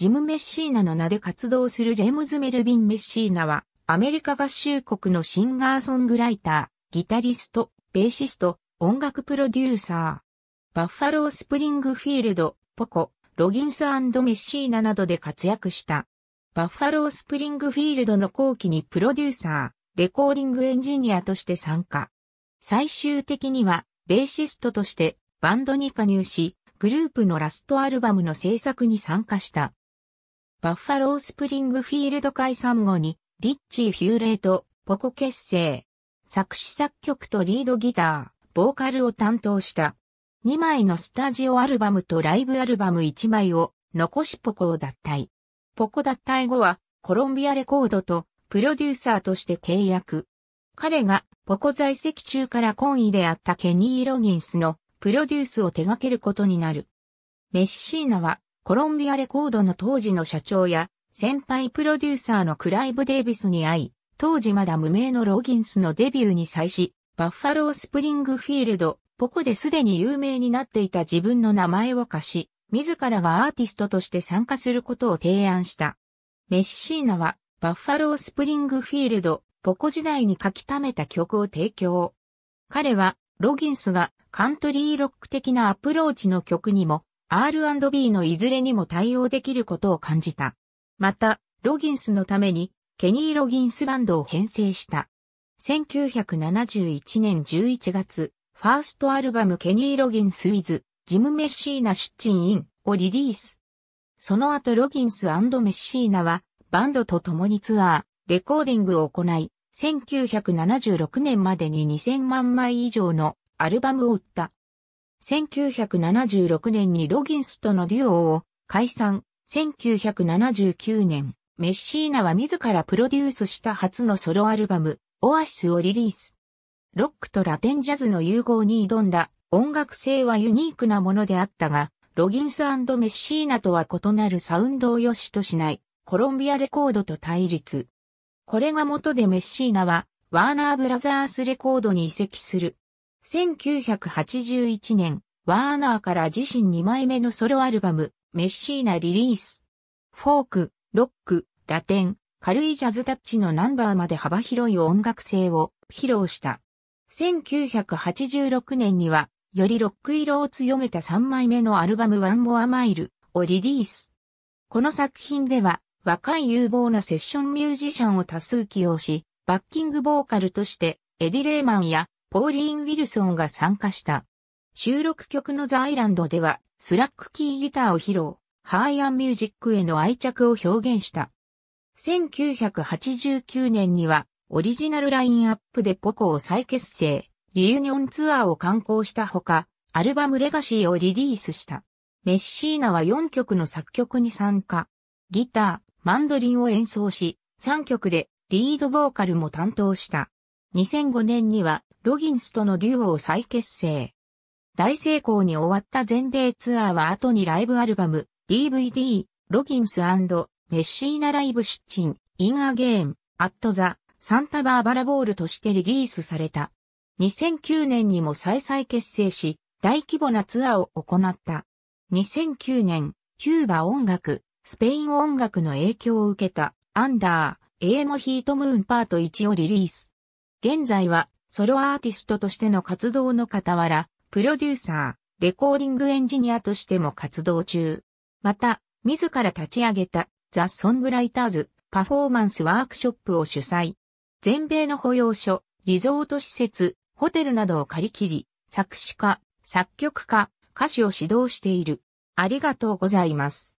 ジム・メッシーナの名で活動するジェームズ・メルビン・メッシーナは、アメリカ合衆国のシンガーソングライター、ギタリスト、ベーシスト、音楽プロデューサー。バッファロー・スプリングフィールド、ポコ、ロギンスメッシーナなどで活躍した。バッファロー・スプリングフィールドの後期にプロデューサー、レコーディングエンジニアとして参加。最終的には、ベーシストとしてバンドに加入し、グループのラストアルバムの制作に参加した。バッファロースプリングフィールド解散後に、リッチー・フューレイと、ポコ結成。作詞作曲とリードギター、ボーカルを担当した。2枚のスタジオアルバムとライブアルバム1枚を残しポコを脱退。ポコ脱退後はコロンビアレコードとプロデューサーとして契約。彼がポコ在籍中から懇意であったケニー・ロギンスのプロデュースを手掛けることになる。メッシーナはコロンビアレコードの当時の社長や先輩プロデューサーのクライブ・デイビスに会い、当時まだ無名のロギンスのデビューに際し、バッファロー・スプリングフィールド、ポコですでに有名になっていた自分の名前を貸し、自らがアーティストとして参加することを提案した。メッシーナは、バッファロー・スプリングフィールド、ポコ時代に書き溜めた曲を提供。彼は、ロギンスがカントリーロック的なアプローチの曲にも R&B のいずれにも対応できることを感じた。また、ロギンスのために、ケニー・ロギンスバンドを編成した。1971年11月、ファーストアルバムケニー・ロギンス・ウィズ、ジム・メッシーナ・シッチン・インをリリース。その後ロギンスメッシーナは、バンドと共にツアー、レコーディングを行い、1976年までに2000万枚以上のアルバムを売った。1976年にロギンスとのデュオを解散。1979年、メッシーナは自らプロデュースした初のソロアルバム、オアシスをリリース。ロックとラテンジャズの融合に挑んだ音楽性はユニークなものであったが、ロギンスメッシーナとは異なるサウンドを良しとしないコロンビアレコードと対立。これが元でメッシーナはワーナーブラザースレコードに移籍する。1981年、ワーナーから自身2枚目のソロアルバム、メッシーナリリース。フォーク、ロック、ラテン、軽いジャズタッチのナンバーまで幅広い音楽性を披露した。1986年には、よりロック色を強めた3枚目のアルバムワンモアマイルをリリース。この作品では、若い有望なセッションミュージシャンを多数起用し、バッキングボーカルとして、エディ・レーマンやポーリーン・ウィルソンが参加した。収録曲のザ・アイランドでは、スラックキーギターを披露、ハーイアンミュージックへの愛着を表現した。1989年には、オリジナルラインアップでポコを再結成、リユニオンツアーを刊行したほか、アルバムレガシーをリリースした。メッシーナは4曲の作曲に参加。ギター、マンドリンを演奏し、3曲でリードボーカルも担当した。2005年にはロギンスとのデュオを再結成。大成功に終わった全米ツアーは後にライブアルバム、DVD、ロギンスメッシーナライブシッチン、インアゲーム、アットザ、サンタバーバラボールとしてリリースされた。2009年にも再々結成し、大規模なツアーを行った。2009年、キューバ音楽、スペイン音楽の影響を受けた、アンダー、エーモヒートムーンパート1をリリース。現在は、ソロアーティストとしての活動の傍ら、プロデューサー、レコーディングエンジニアとしても活動中。また、自ら立ち上げたザ・ソングライターズ・パフォーマンスワークショップを主催。全米の保養所、リゾート施設、ホテルなどを借り切り、作詞家、作曲家、歌手を指導している。ありがとうございます。